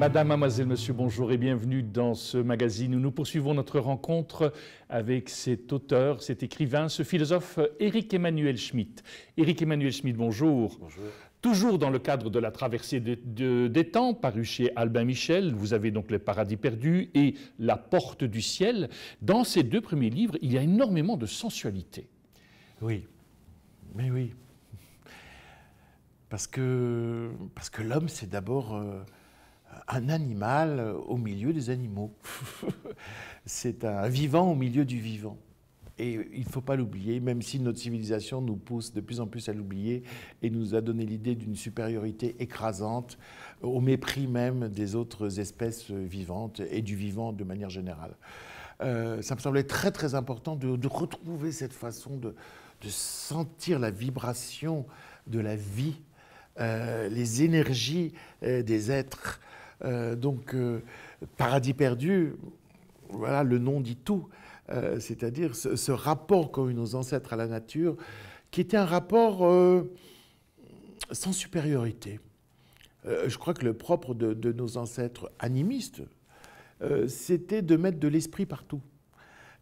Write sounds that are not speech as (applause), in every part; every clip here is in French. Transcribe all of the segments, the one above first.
Madame, mademoiselle, monsieur, bonjour et bienvenue dans ce magazine où nous poursuivons notre rencontre avec cet auteur, cet écrivain, ce philosophe Éric Emmanuel Schmitt. Éric Emmanuel Schmitt, bonjour. Bonjour. Toujours dans le cadre de la traversée de, des temps, paru chez Albin Michel, vous avez donc Le paradis perdu et La porte du ciel. Dans ces deux premiers livres, il y a énormément de sensualité. Oui, mais oui. Parce que, parce que l'homme, c'est d'abord. Euh, un animal au milieu des animaux. (laughs) c'est un vivant au milieu du vivant. Et il ne faut pas l'oublier, même si notre civilisation nous pousse de plus en plus à l'oublier et nous a donné l'idée d'une supériorité écrasante, au mépris même des autres espèces vivantes et du vivant de manière générale. Euh, ça me semblait très très important de, retrouver cette façon de, sentir la vibration de la vie, euh, les énergies euh, des êtres. Euh, donc, euh, paradis perdu, voilà, le nom dit tout. Euh, c'est-à-dire ce, rapport qu'ont eu nos ancêtres à la nature, qui était un rapport sans supériorité. je crois que le propre de, nos ancêtres animistes, c'était de mettre de l'esprit partout.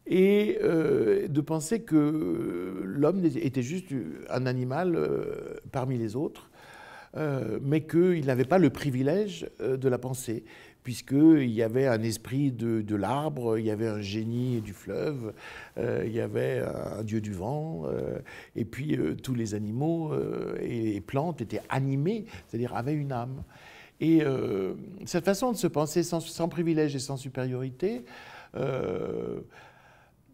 Et de penser que l'homme était juste un animal parmi les autres, euh, mais qu'il n'avait pas le privilège euh, de la pensée, puisqu'il y avait un esprit de, l'arbre, il y avait un génie du fleuve, euh, il y avait un dieu du vent, et puis tous les animaux et les plantes étaient animés, c'est-à-dire avaient une âme. Et cette façon de se penser sans privilège et sans supériorité,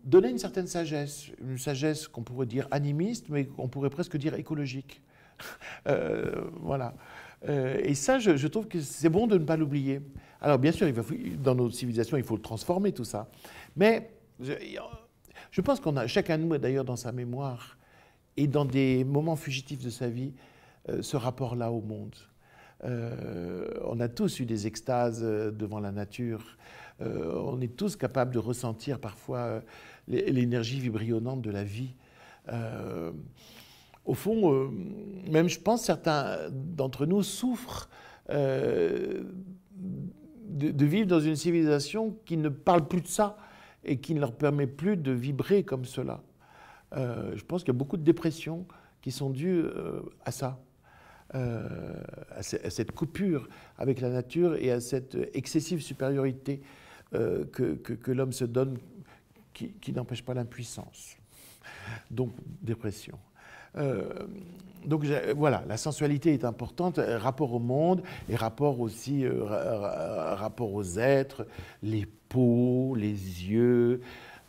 donnait une certaine sagesse, une sagesse qu'on pourrait dire animiste, mais qu'on pourrait presque dire écologique. Euh, voilà. Euh, et ça, je, trouve que c'est bon de ne pas l'oublier. Alors, bien sûr, dans notre civilisation, il faut le transformer, tout ça. Mais je, pense qu'on a, chacun de nous, d'ailleurs, dans sa mémoire et dans des moments fugitifs de sa vie, euh, ce rapport-là au monde. on a tous eu des extases devant la nature. on est tous capables de ressentir parfois l'énergie vibrionnante de la vie au fond, euh, même je pense certains d'entre nous souffrent euh, de, vivre dans une civilisation qui ne parle plus de ça et qui ne leur permet plus de vibrer comme cela. Euh, je pense qu'il y a beaucoup de dépressions qui sont dues à ça, à, cette coupure avec la nature et à cette excessive supériorité que, l'homme se donne qui, qui n'empêche pas l'impuissance. Donc, dépression. Euh, donc euh, voilà, la sensualité est importante, euh, rapport au monde et rapport aussi rapport aux êtres, les peaux, les yeux,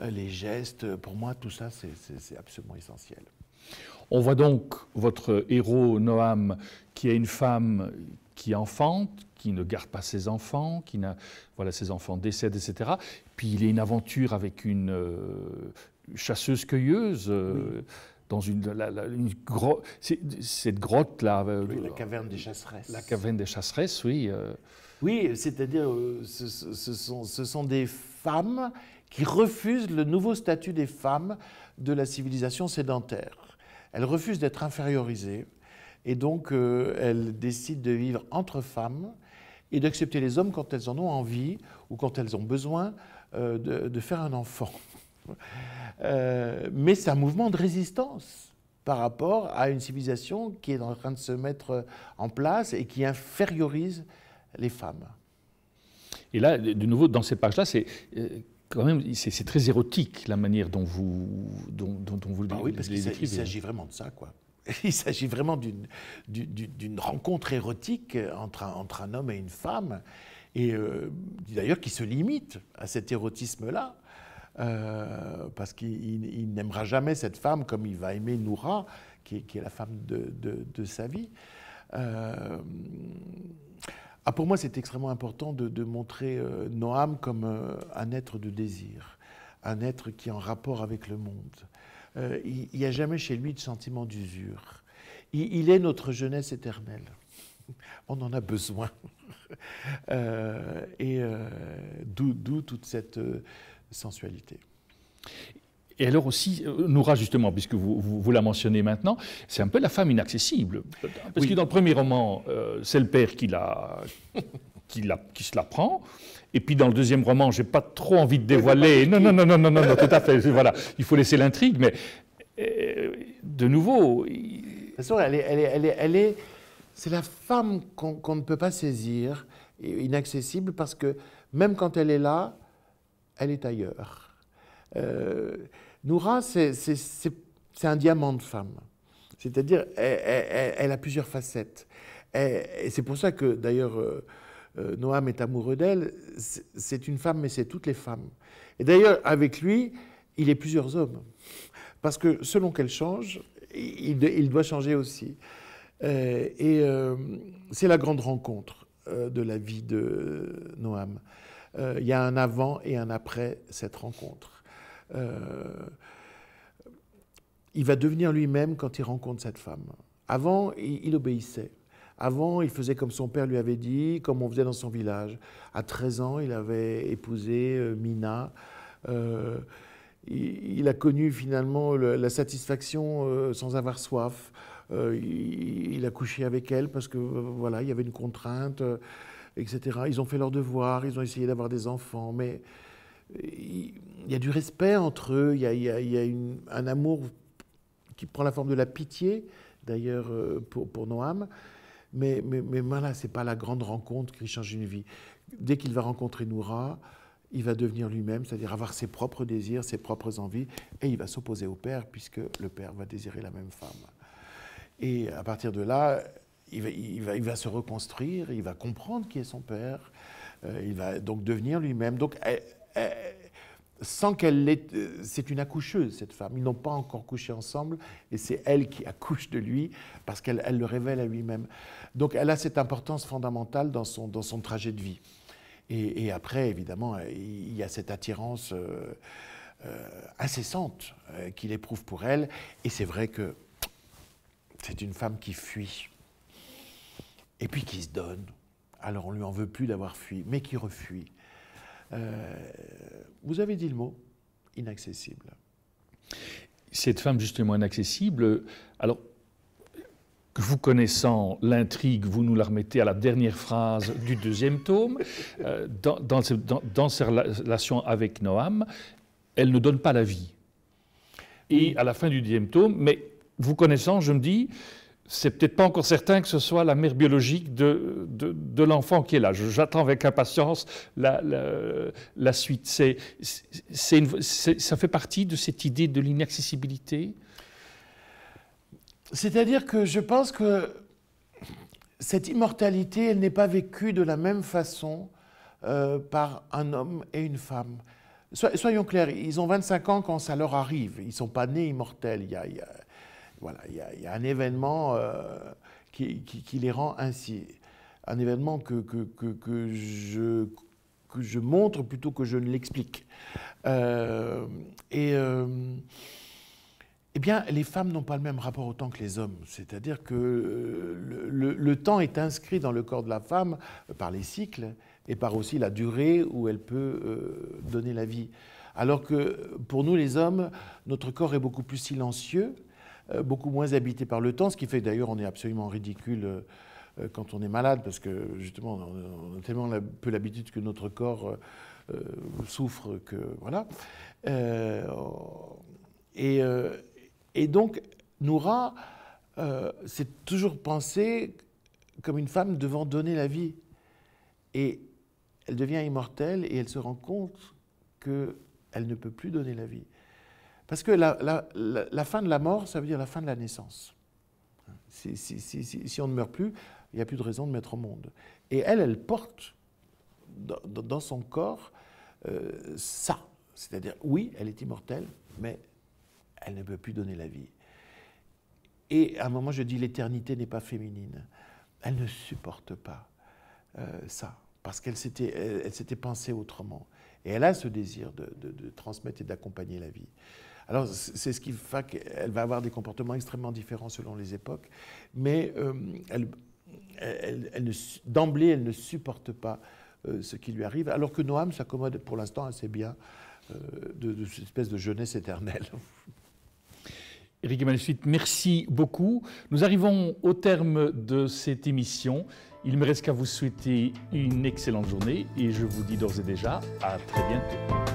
les gestes. Pour moi, tout ça, c'est absolument essentiel. On voit donc votre héros Noam, qui est une femme qui enfante, qui ne garde pas ses enfants, qui n'a voilà ses enfants décèdent, etc. Puis il est une aventure avec une chasseuse-cueilleuse dans une, cette grotte là. Euh, la euh, caverne des chasseresses. La caverne des chasseresses, oui. Euh. Oui, c'est-à-dire ce, ce, sont, des femmes qui refusent le nouveau statut des femmes de la civilisation sédentaire. Elles refusent d'être infériorisées et donc elles décident de vivre entre femmes et d'accepter les hommes quand elles en ont envie ou quand elles ont besoin de faire un enfant. Euh, mais c'est un mouvement de résistance par rapport à une civilisation qui est en train de se mettre en place et qui infériorise les femmes. Et là, de nouveau, dans ces pages-là, c'est euh, quand même, c'est très érotique la manière dont vous, dont, dont, vous ah oui, parce qu'il s'agit vraiment de ça, quoi. (laughs) Il s'agit vraiment d'une rencontre érotique entre un, entre un, homme et une femme, et euh, d'ailleurs qui se limite à cet érotisme-là. Euh, parce qu'il n'aimera jamais cette femme comme il va aimer Noura, qui, est, la femme de, sa vie. Euh, ah, pour moi, c'est extrêmement important de, montrer euh, Noam comme un être de désir, un être qui est en rapport avec le monde. il n'y a jamais chez lui de sentiment d'usure. Il, est notre jeunesse éternelle (laughs) on en a besoin. (laughs) et d'où toute cette, sensualité. Et alors aussi, euh, Noura, justement, puisque vous, vous, la mentionnez maintenant, c'est un peu la femme inaccessible. Parce que dans le premier roman, euh, c'est le père qui, la, qui, la, qui se la prend. Et puis dans le deuxième roman, j'ai pas trop envie de dévoiler. (laughs) Non, non, non, non, non, non, tout à fait. Voilà, il faut laisser l'intrigue, mais euh, de nouveau. De toute façon, elle est, elle est, elle est, c'est la femme qu'on ne peut pas saisir, inaccessible, parce que même quand elle est là, elle est ailleurs. Euh, Noura, c'est un diamant de femme. C'est-à-dire, elle, a plusieurs facettes. Et, c'est pour ça que, d'ailleurs, euh, euh, Noam est amoureux d'elle. C'est une femme, mais c'est toutes les femmes. Et d'ailleurs, avec lui, il est plusieurs hommes. Parce que selon qu'elle change, il, il, doit changer aussi. et c'est la grande rencontre de la vie de Noam. Euh, il y a un avant et un après cette rencontre. Euh, il va devenir lui-même quand il rencontre cette femme. Avant, il, obéissait. Avant, il faisait comme son père lui avait dit, comme on faisait dans son village. À 13 ans, il avait épousé euh, Mina. il, a connu finalement la satisfaction sans avoir soif. il, a couché avec elle parce que voilà, il y avait une contrainte etc. Ils ont fait leur devoir, ils ont essayé d'avoir des enfants, mais il y a du respect entre eux, il y a, un amour qui prend la forme de la pitié, d'ailleurs, euh, pour, Noam. Mais, mais, mais voilà, ce n'est pas la grande rencontre qui change une vie. Dès qu'il va rencontrer Noura, il va devenir lui-même, c'est-à-dire avoir ses propres désirs, ses propres envies, et il va s'opposer au père, puisque le père va désirer la même femme. Et à partir de là, il va, se reconstruire, il va comprendre qui est son père, euh, il va donc devenir lui-même. Donc, euh, euh, sans qu'elle C'est une accoucheuse, cette femme. Ils n'ont pas encore couché ensemble, et c'est elle qui accouche de lui, parce qu'elle elle le révèle à lui-même. Donc, elle a cette importance fondamentale dans son, dans son trajet de vie. Et, après, évidemment, il y a cette attirance incessante qu'il éprouve pour elle, et c'est vrai que c'est une femme qui fuit et puis qui se donne. Alors on lui en veut plus d'avoir fui, mais qui refuit. Euh, vous avez dit le mot, inaccessible. Cette femme justement inaccessible, alors vous connaissant l'intrigue, vous nous la remettez à la dernière phrase du deuxième tome, euh, dans, dans, dans, dans avec Noam, elle ne donne pas la vie. Et à la fin du deuxième tome, mais vous connaissant, je me dis, c'est peut-être pas encore certain que ce soit la mère biologique de, de, l'enfant qui est là. J'attends avec impatience la, la, suite. C'est, ça fait partie de cette idée de l'inaccessibilité C'est-à-dire que je pense que cette immortalité, elle n'est pas vécue de la même façon euh, par un homme et une femme. Soyons clairs, ils ont 25 ans quand ça leur arrive. Ils ne sont pas nés immortels. Voilà, il y, a un événement euh, qui, les rend ainsi. Un événement que, je, montre plutôt que je ne l'explique. Euh, et. Euh, eh bien, les femmes n'ont pas le même rapport au temps que les hommes. C'est-à-dire que le, temps est inscrit dans le corps de la femme par les cycles et par aussi la durée où elle peut donner la vie. Alors que pour nous, les hommes, notre corps est beaucoup plus silencieux euh, beaucoup moins habité par le temps, ce qui fait d'ailleurs on est absolument ridicule euh, euh, quand on est malade, parce que justement on a tellement peu l'habitude que notre corps souffre que voilà. et, et donc Noura s'est toujours pensée comme une femme devant donner la vie. Et elle devient immortelle et elle se rend compte qu'elle ne peut plus donner la vie. Parce que la, la, fin de la mort, ça veut dire la fin de la naissance. Si, on ne meurt plus, il n'y a plus de raison de mettre au monde. Et elle, elle porte dans, son corps euh, ça. C'est-à-dire, oui, elle est immortelle, mais elle ne peut plus donner la vie. Et à un moment, je dis, l'éternité n'est pas féminine. Elle ne supporte pas euh, ça, parce qu'elle s'était, elle, s'était pensée autrement. Et elle a ce désir de, de transmettre et d'accompagner la vie. Alors, c'est ce qui fait qu'elle va avoir des comportements extrêmement différents selon les époques, mais euh, d'emblée, elle ne supporte pas euh, ce qui lui arrive, alors que Noam s'accommode pour l'instant assez bien euh, de, cette espèce de jeunesse éternelle. Éric (laughs) Emmanuel merci beaucoup. Nous arrivons au terme de cette émission. Il me reste qu'à vous souhaiter une excellente journée et je vous dis d'ores et déjà à très bientôt.